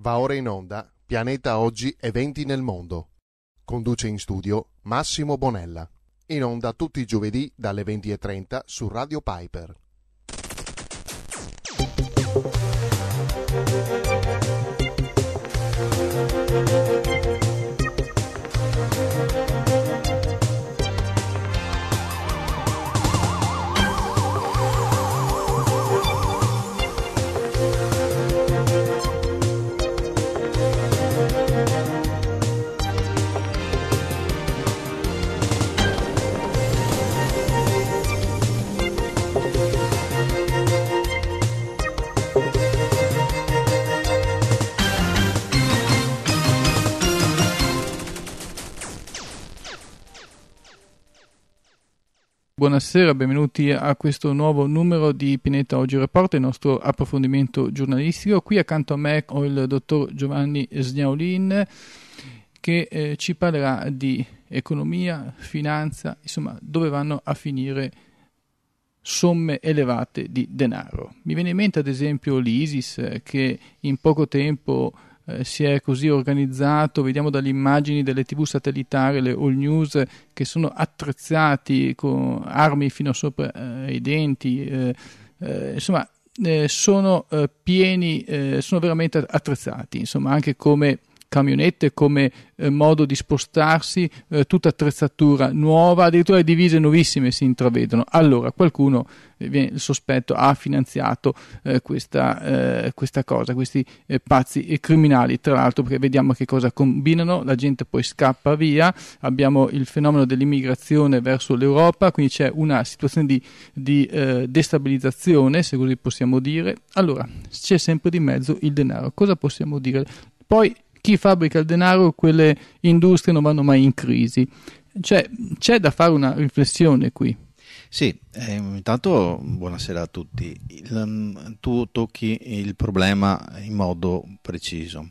Va ora in onda Pianeta Oggi Eventi nel Mondo. Conduce in studio Massimo Bonella. In onda tutti i giovedì dalle 20.30 su Radio Piper. buonasera, benvenuti a questo nuovo numero di Pineta Oggi Report, il nostro approfondimento giornalistico. Qui accanto a me ho il dottor Giovanni Sgnaolin che eh, ci parlerà di economia, finanza, insomma dove vanno a finire somme elevate di denaro. Mi viene in mente ad esempio l'ISIS eh, che in poco tempo eh, si è così organizzato, vediamo dalle immagini delle tv satellitari, le all news che sono attrezzati con armi fino sopra eh, i denti, eh, eh insomma eh, sono pieni, sono veramente attrezzati, insomma anche come camionette, come eh, modo di spostarsi, eh, tutta attrezzatura nuova, addirittura le divise nuovissime si intravedono. Allora qualcuno, eh, viene, il sospetto, ha finanziato eh, questa, eh, questa, cosa, questi pazzi e criminali, tra l'altro perché vediamo che cosa combinano, la gente poi scappa via, abbiamo il fenomeno dell'immigrazione verso l'Europa, quindi c'è una situazione di, di destabilizzazione, se così possiamo dire. Allora, c'è sempre di mezzo il denaro. Cosa possiamo dire? Poi chi fabbrica il denaro, quelle industrie non vanno mai in crisi. Cioè, c'è da fare una riflessione qui. Sì, eh, intanto buonasera a tutti. Il, mm, tu tocchi il problema in modo preciso,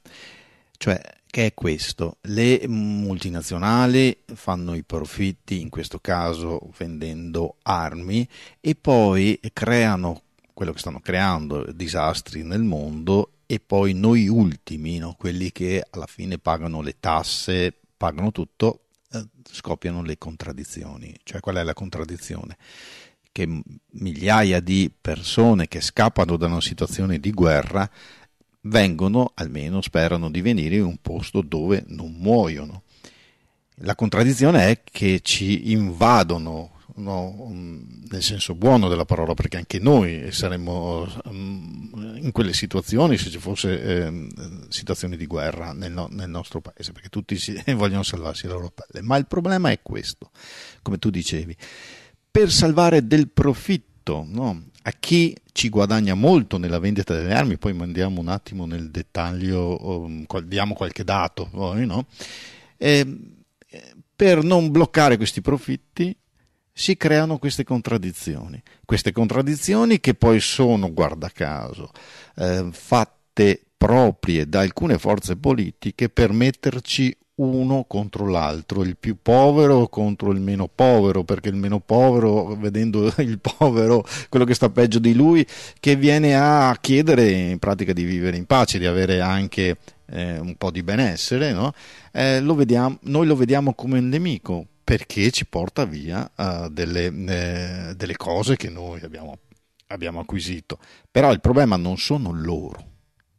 cioè che è questo. Le multinazionali fanno i profitti, in questo caso vendendo armi, e poi creano quello che stanno creando, disastri nel mondo e poi noi ultimi, no? quelli che alla fine pagano le tasse, pagano tutto, eh, scoppiano le contraddizioni. Cioè qual è la contraddizione? Che migliaia di persone che scappano da una situazione di guerra vengono, almeno sperano di venire, in un posto dove non muoiono. La contraddizione è che ci invadono no, mm, nel senso buono della parola, perché anche noi saremmo mm, in quelle situazioni se ci fosse eh, situazioni di guerra nel, no, nel nostro paese, perché tutti si, vogliono salvarsi la loro pelle. Ma il problema è questo, come tu dicevi, per salvare del profitto, no? a chi ci guadagna molto nella vendita delle armi, poi mandiamo un attimo nel dettaglio, mm, diamo qualche dato poi, no? E ehm, per non bloccare questi profitti si creano queste contraddizioni, queste contraddizioni che poi sono, guarda caso, eh, fatte proprie da alcune forze politiche per metterci uno contro l'altro, il più povero contro il meno povero, perché il meno povero, vedendo il povero, quello che sta peggio di lui, che viene a chiedere in pratica di vivere in pace, di avere anche eh, un po' di benessere, no? eh, lo vediamo, noi lo vediamo come un nemico, perché ci porta via uh, delle, eh, delle, cose che noi abbiamo, abbiamo acquisito. Però il problema non sono loro.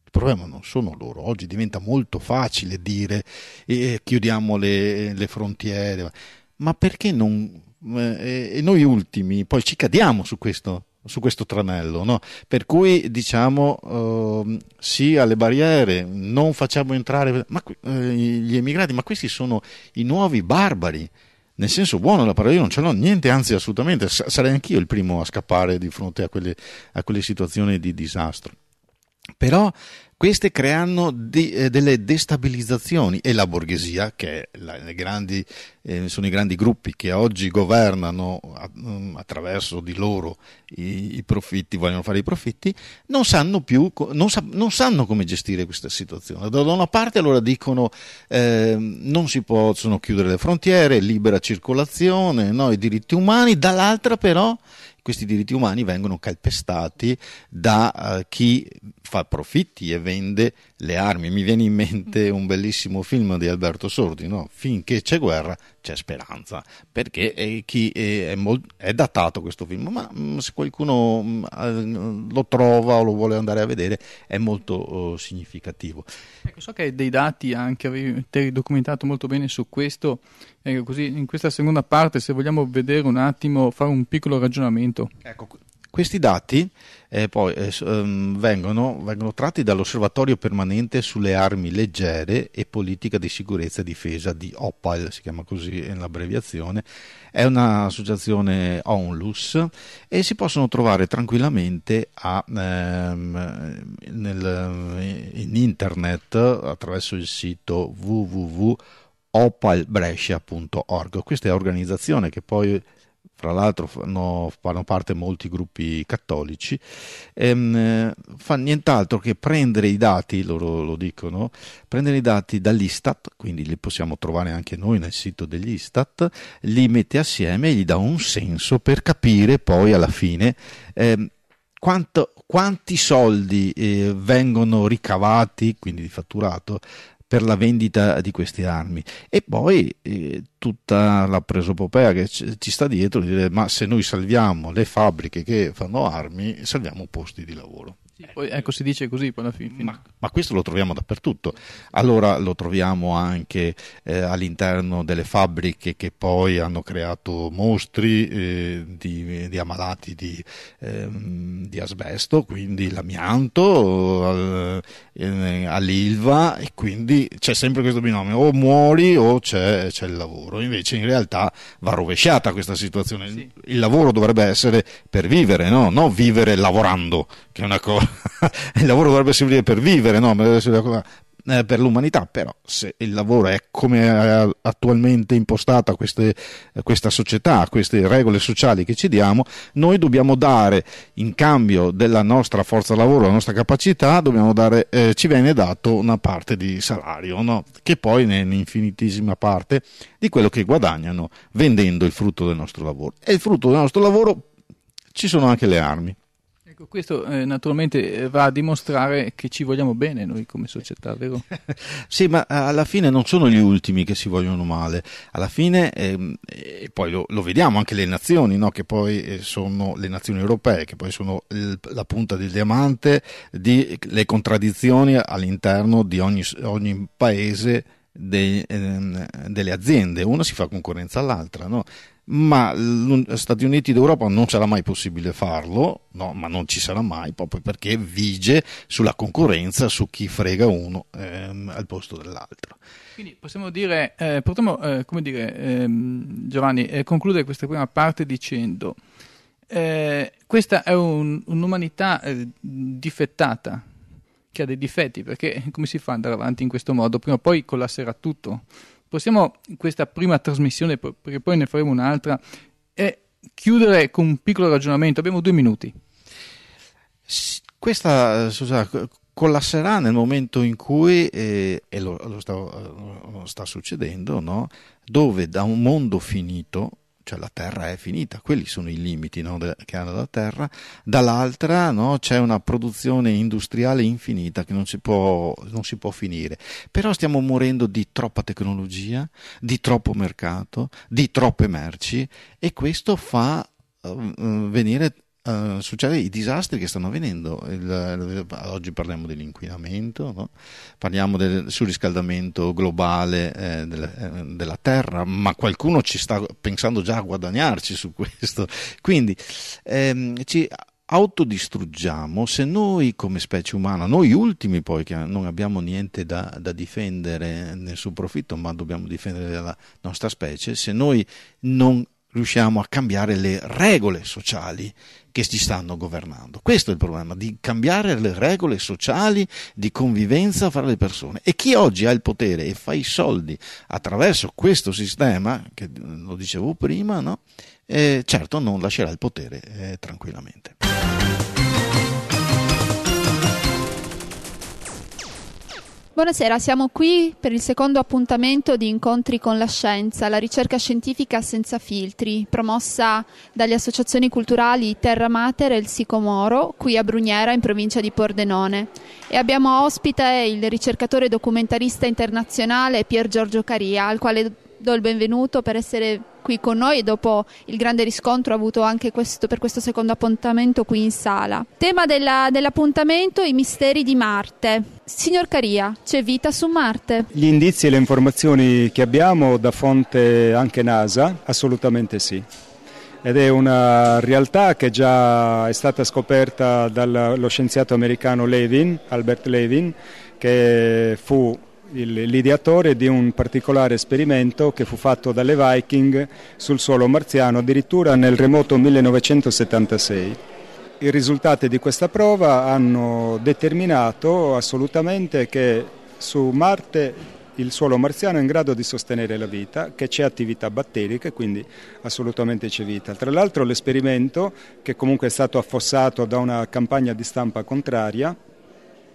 Il problema non sono loro. Oggi diventa molto facile dire eh, chiudiamo le, le, frontiere, ma perché non. Eh, e noi ultimi poi ci cadiamo su questo, su questo tranello, no? per cui diciamo eh, sì alle barriere, non facciamo entrare ma, eh, gli emigrati, ma questi sono i nuovi barbari nel senso buono della parola, io non ce l'ho niente, anzi assolutamente, sarei anch'io il primo a scappare di fronte a quelle, a quelle situazioni di disastro. Però queste creano de, eh, delle destabilizzazioni e la borghesia, che la, grandi, eh, sono i grandi gruppi che oggi governano a, mm, attraverso di loro i, i, profitti, vogliono fare i profitti, non sanno più, non, sa, non, sanno come gestire questa situazione. Da una parte allora dicono eh, non si possono chiudere le frontiere, libera circolazione, no, i diritti umani, dall'altra però questi diritti umani vengono calpestati da uh, chi fa profitti e vende le armi. Mi viene in mente un bellissimo film di Alberto Sordi, no? finché c'è guerra c'è speranza, perché eh, eh, è, è, molt- è datato questo film, ma mm, se qualcuno mm, eh, lo trova o lo vuole andare a vedere è molto oh, significativo. Ecco, so che hai dei dati anche, avevi documentato molto bene su questo, eh, così in questa seconda parte se vogliamo vedere un attimo, fare un piccolo ragionamento. Ecco, questi dati eh, poi, eh, ehm, vengono, vengono, tratti dall'Osservatorio permanente sulle armi leggere e politica di sicurezza e difesa di OPAL, si chiama così l'abbreviazione, è un'associazione ONLUS e si possono trovare tranquillamente a, ehm, nel, in internet attraverso il sito www.opalbrescia.org. Questa è l'organizzazione che poi fra l'altro fanno, fanno parte molti gruppi cattolici, ehm, fa nient'altro che prendere i dati, loro lo dicono, prendere i dati dall'Istat, quindi li possiamo trovare anche noi nel sito dell'Istat, li mette assieme e gli dà un senso per capire poi alla fine ehm, quanto, quanti soldi eh, vengono ricavati, quindi di fatturato, per la vendita di queste armi. E poi eh, tutta la presopopea che ci sta dietro dire ma se noi salviamo le fabbriche che fanno armi, salviamo posti di lavoro. Sì, poi, ecco, si dice così poi alla fine. Ma, ma, questo lo troviamo dappertutto. Allora lo troviamo anche eh, all'interno delle fabbriche che poi hanno creato mostri eh, di, di, ammalati di, eh, di, asbesto, quindi l'amianto, eh, all'Ilva e quindi c'è sempre questo binomio, o muori o c'è, c'è il lavoro. Invece in realtà va rovesciata questa situazione. Sì. Il lavoro dovrebbe essere per vivere, no? non vivere lavorando, che è una cosa il lavoro dovrebbe servire per vivere, no? Eh, per l'umanità, però se il lavoro è come è attualmente impostata queste, eh, questa società, queste regole sociali che ci diamo, noi dobbiamo dare in cambio della nostra forza lavoro, la nostra capacità, dare, eh, ci viene dato una parte di salario, no? che poi è un'infinitissima parte di quello che guadagnano vendendo il frutto del nostro lavoro. E il frutto del nostro lavoro ci sono anche le armi Ecco, questo eh, naturalmente eh, va a dimostrare che ci vogliamo bene noi come società, vero? sì, ma eh, alla fine non sono gli ultimi che si vogliono male, alla fine, ehm, e eh, poi lo, lo, vediamo anche le nazioni, no? che poi sono le nazioni europee, che poi sono il, la punta del diamante, di, le contraddizioni all'interno di ogni, ogni paese. De, ehm, delle aziende, una si fa concorrenza all'altra, no? ma Stati Uniti d'Europa non sarà mai possibile farlo, no, ma non ci sarà mai proprio perché vige sulla concorrenza, su chi frega uno ehm, al posto dell'altro. Quindi possiamo dire, eh, potremmo, eh, come dire, ehm, Giovanni, eh, concludere questa prima parte dicendo eh, questa è un, un'umanità eh, difettata, che ha dei difetti, perché come si fa ad andare avanti in questo modo? Prima o poi collasserà tutto possiamo in questa prima trasmissione, perché poi ne faremo un'altra, chiudere con un piccolo ragionamento. Abbiamo due minuti. Questa, Susanna, collasserà nel momento in cui, eh, e lo, lo, sta, lo sta succedendo, no? dove da un mondo finito cioè la Terra è finita, quelli sono i limiti no, che ha la Terra, dall'altra no, c'è una produzione industriale infinita che non si, può, non si, può, finire, però stiamo morendo di troppa tecnologia, di troppo mercato, di troppe merci e questo fa uh, venire uh, eh, succedere i disastri che stanno avvenendo. Il, oggi parliamo dell'inquinamento, no? parliamo del surriscaldamento globale eh, del, eh, della Terra, ma qualcuno ci sta pensando già a guadagnarci su questo. Quindi ehm, ci autodistruggiamo se noi come specie umana, noi ultimi poi che non abbiamo niente da, da difendere nessun profitto, ma dobbiamo difendere la nostra specie, se noi non riusciamo a cambiare le regole sociali che ci stanno governando. Questo è il problema, di cambiare le regole sociali di convivenza fra le persone. E chi oggi ha il potere e fa i soldi attraverso questo sistema, che eh, lo dicevo prima, no? eh, certo non lascerà il potere eh, tranquillamente. Buonasera, siamo qui per il secondo appuntamento di Incontri con la Scienza, la ricerca scientifica senza filtri, promossa dalle associazioni culturali Terra Mater e il Sicomoro, qui a Brugnera in provincia di Pordenone. E abbiamo ospite il ricercatore documentarista internazionale Pier Giorgio Caria, al quale do il benvenuto per essere qui con noi dopo il grande riscontro avuto anche questo, per questo secondo appuntamento qui in sala. Tema della, dell'appuntamento, i misteri di Marte. Signor Caria, c'è vita su Marte? Gli indizi e le informazioni che abbiamo da fonte anche NASA, assolutamente sì ed è una realtà che già è stata scoperta dallo scienziato americano Levin, Albert Levin, che fu l'ideatore di un particolare esperimento che fu fatto dalle Viking sul suolo marziano addirittura nel remoto 1976. I risultati di questa prova hanno determinato assolutamente che su Marte il suolo marziano è in grado di sostenere la vita, che c'è attività batterica e quindi assolutamente c'è vita. Tra l'altro l'esperimento, che comunque è stato affossato da una campagna di stampa contraria,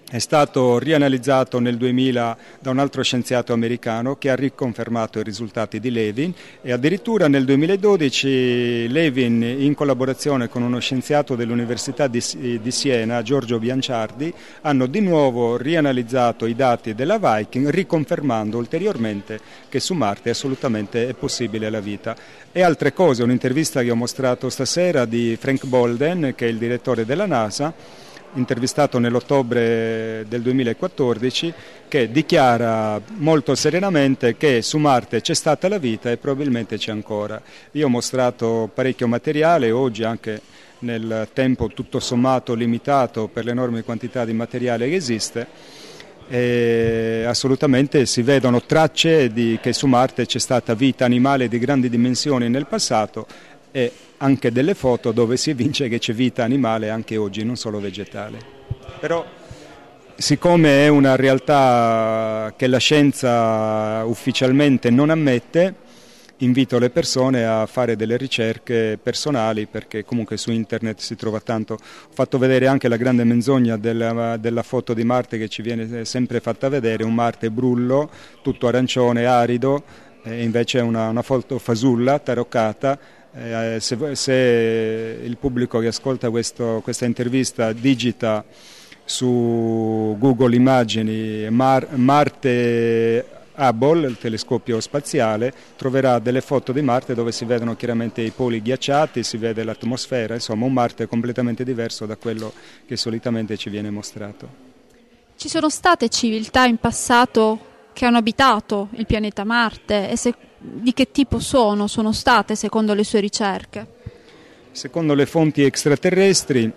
è stato rianalizzato nel 2000 da un altro scienziato americano che ha riconfermato i risultati di Levin e addirittura nel 2012 Levin in collaborazione con uno scienziato dell'Università di, di Siena, Giorgio Bianciardi, hanno di nuovo rianalizzato i dati della Viking riconfermando ulteriormente che su Marte assolutamente è possibile la vita. E altre cose, un'intervista che ho mostrato stasera di Frank Bolden che è il direttore della NASA intervistato nell'ottobre del 2014, che dichiara molto serenamente che su Marte c'è stata la vita e probabilmente c'è ancora. Io ho mostrato parecchio materiale, oggi anche nel tempo tutto sommato limitato per l'enorme quantità di materiale che esiste, e assolutamente si vedono tracce di, che su Marte c'è stata vita animale di grandi dimensioni nel passato e anche delle foto dove si evince che c'è vita animale anche oggi, non solo vegetale. Però siccome è una realtà che la scienza ufficialmente non ammette, invito le persone a fare delle ricerche personali perché comunque su internet si trova tanto. Ho fatto vedere anche la grande menzogna della, della, foto di Marte che ci viene sempre fatta vedere, un Marte brullo, tutto arancione, arido, e invece è una, una foto fasulla, taroccata eh, se, se, il pubblico che ascolta questo, questa intervista digita su Google Immagini Mar, Marte Hubble, il telescopio spaziale, troverà delle foto di Marte dove si vedono chiaramente i poli ghiacciati, si vede l'atmosfera, insomma un Marte completamente diverso da quello che solitamente ci viene mostrato. Ci sono state civiltà in passato che hanno abitato il pianeta Marte e se di che tipo sono, sono state secondo le sue ricerche? Secondo le fonti extraterrestri,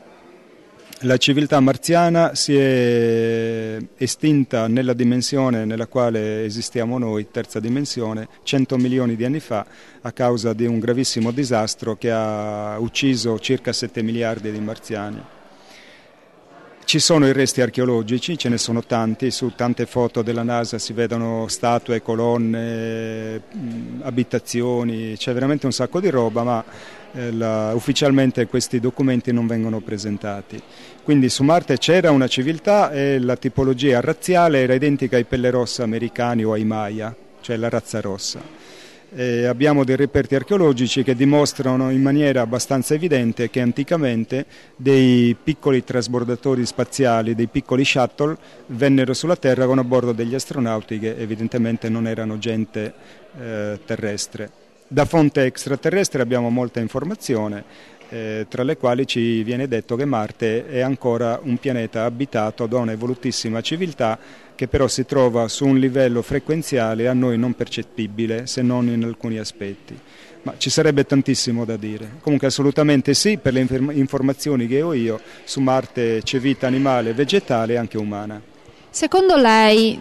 la civiltà marziana si è estinta nella dimensione nella quale esistiamo noi, terza dimensione, 100 milioni di anni fa a causa di un gravissimo disastro che ha ucciso circa 7 miliardi di marziani. Ci sono i resti archeologici, ce ne sono tanti, su tante foto della NASA si vedono statue, colonne, mm, abitazioni, c'è veramente un sacco di roba, ma eh, la, ufficialmente questi documenti non vengono presentati. Quindi su Marte c'era una civiltà e la tipologia razziale era identica ai pelle rossa americani o ai Maya, cioè la razza rossa eh, abbiamo dei reperti archeologici che dimostrano in maniera abbastanza evidente che anticamente dei piccoli trasbordatori spaziali, dei piccoli shuttle vennero sulla Terra con a bordo degli astronauti che evidentemente non erano gente eh, terrestre. Da fonte extraterrestre abbiamo molta informazione, eh, tra le quali ci viene detto che Marte è ancora un pianeta abitato da un'evolutissima civiltà che però si trova su un livello frequenziale a noi non percettibile se non in alcuni aspetti. Ma ci sarebbe tantissimo da dire. Comunque assolutamente sì, per le informazioni che ho io, su Marte c'è vita animale, vegetale e anche umana. Secondo lei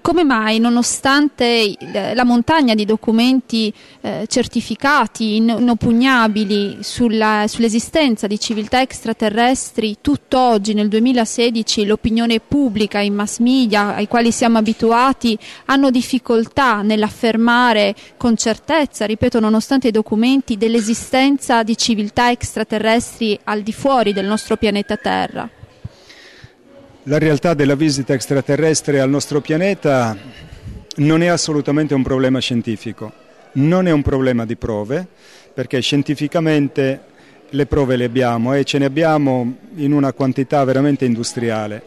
come mai, nonostante la montagna di documenti eh, certificati, inoppugnabili sulla, sull'esistenza di civiltà extraterrestri, tutt'oggi nel 2016 l'opinione pubblica, i mass media ai quali siamo abituati hanno difficoltà nell'affermare con certezza, ripeto, nonostante i documenti, dell'esistenza di civiltà extraterrestri al di fuori del nostro pianeta Terra? La realtà della visita extraterrestre al nostro pianeta non è assolutamente un problema scientifico, non è un problema di prove, perché scientificamente le prove le abbiamo e ce ne abbiamo in una quantità veramente industriale.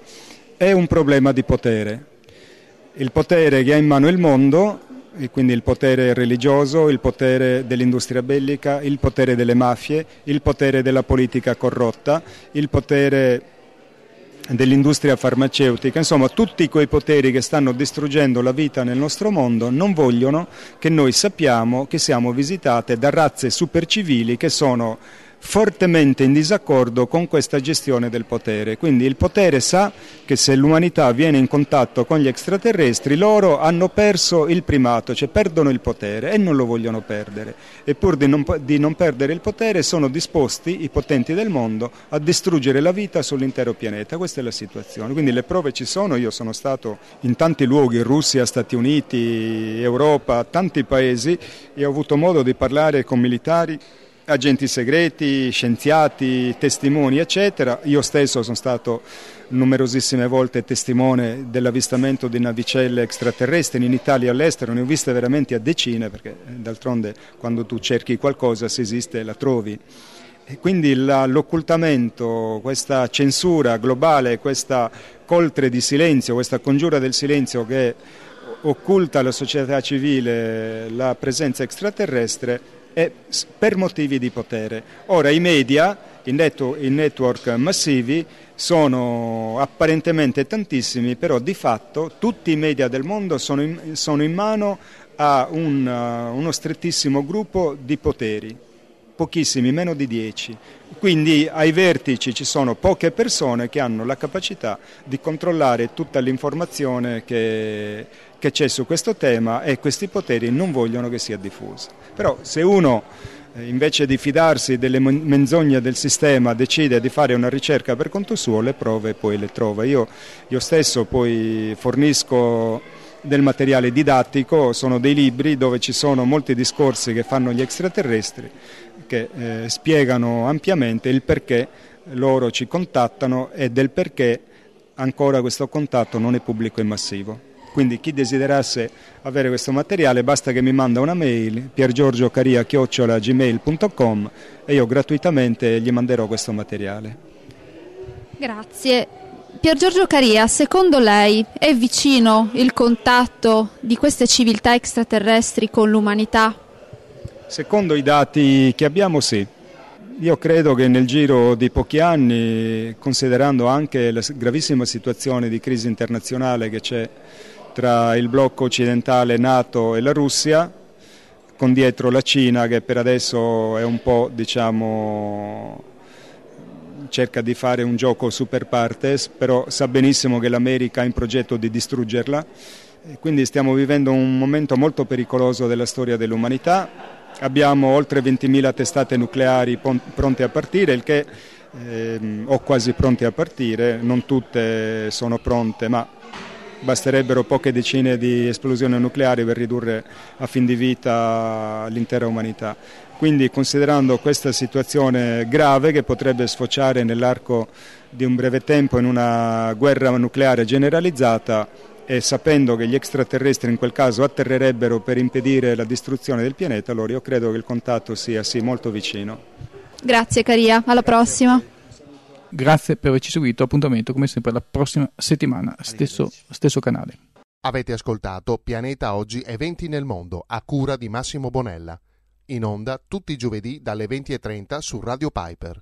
È un problema di potere. Il potere che ha in mano il mondo, e quindi il potere religioso, il potere dell'industria bellica, il potere delle mafie, il potere della politica corrotta, il potere dell'industria farmaceutica, insomma tutti quei poteri che stanno distruggendo la vita nel nostro mondo non vogliono che noi sappiamo che siamo visitate da razze supercivili che sono fortemente in disaccordo con questa gestione del potere. Quindi il potere sa che se l'umanità viene in contatto con gli extraterrestri loro hanno perso il primato, cioè perdono il potere e non lo vogliono perdere. E pur di non, di non perdere il potere sono disposti i potenti del mondo a distruggere la vita sull'intero pianeta. Questa è la situazione. Quindi le prove ci sono, io sono stato in tanti luoghi, Russia, Stati Uniti, Europa, tanti paesi e ho avuto modo di parlare con militari agenti segreti, scienziati, testimoni, eccetera. Io stesso sono stato numerosissime volte testimone dell'avvistamento di navicelle extraterrestri in Italia e all'estero, ne ho viste veramente a decine, perché eh, d'altronde quando tu cerchi qualcosa, se esiste, la trovi. E quindi l'occultamento, questa censura globale, questa coltre di silenzio, questa congiura del silenzio che occulta alla società civile la presenza extraterrestre e eh, per motivi di potere. Ora i media, i, network, massivi, sono apparentemente tantissimi, però di fatto tutti i media del mondo sono in, sono in mano a un, uh, uno strettissimo gruppo di poteri, pochissimi, meno di dieci. Quindi ai vertici ci sono poche persone che hanno la capacità di controllare tutta l'informazione che che c'è su questo tema e questi poteri non vogliono che sia diffusa. Però se uno eh, invece di fidarsi delle menzogne del sistema decide di fare una ricerca per conto suo, le prove poi le trova. Io, io stesso poi fornisco del materiale didattico, sono dei libri dove ci sono molti discorsi che fanno gli extraterrestri che eh, spiegano ampiamente il perché loro ci contattano e del perché ancora questo contatto non è pubblico e massivo. Quindi chi desiderasse avere questo materiale basta che mi manda una mail piergiorgiocaria.gmail.com e io gratuitamente gli manderò questo materiale. Grazie. Piergiorgio Caria, secondo lei è vicino il contatto di queste civiltà extraterrestri con l'umanità? Secondo i dati che abbiamo sì. Io credo che nel giro di pochi anni, considerando anche la gravissima situazione di crisi internazionale che c'è tra il blocco occidentale NATO e la Russia, con dietro la Cina che per adesso è un po' diciamo cerca di fare un gioco super partes, però sa benissimo che l'America ha in progetto di distruggerla. Quindi stiamo vivendo un momento molto pericoloso della storia dell'umanità. Abbiamo oltre 20.000 testate nucleari pronte a partire, il che eh, o quasi pronte a partire, non tutte sono pronte, ma basterebbero poche decine di esplosioni nucleari per ridurre a fin di vita l'intera umanità. Quindi considerando questa situazione grave che potrebbe sfociare nell'arco di un breve tempo in una guerra nucleare generalizzata e sapendo che gli extraterrestri in quel caso atterrerebbero per impedire la distruzione del pianeta, allora io credo che il contatto sia sì molto vicino. Grazie Caria, alla prossima. Grazie per averci seguito, appuntamento come sempre la prossima settimana, stesso, stesso canale. Avete ascoltato Pianeta Oggi Eventi nel Mondo a cura di Massimo Bonella. In onda tutti i giovedì dalle 20.30 su Radio Piper.